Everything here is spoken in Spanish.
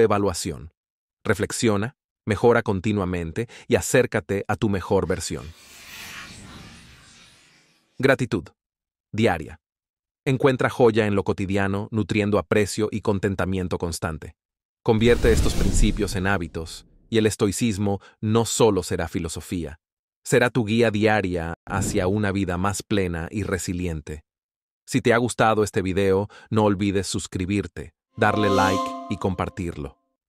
evaluación. Reflexiona, mejora continuamente y acércate a tu mejor versión. Gratitud. Diaria. Encuentra joya en lo cotidiano, nutriendo aprecio y contentamiento constante. Convierte estos principios en hábitos, y el estoicismo no solo será filosofía, será tu guía diaria hacia una vida más plena y resiliente. Si te ha gustado este video, no olvides suscribirte, darle like y compartirlo.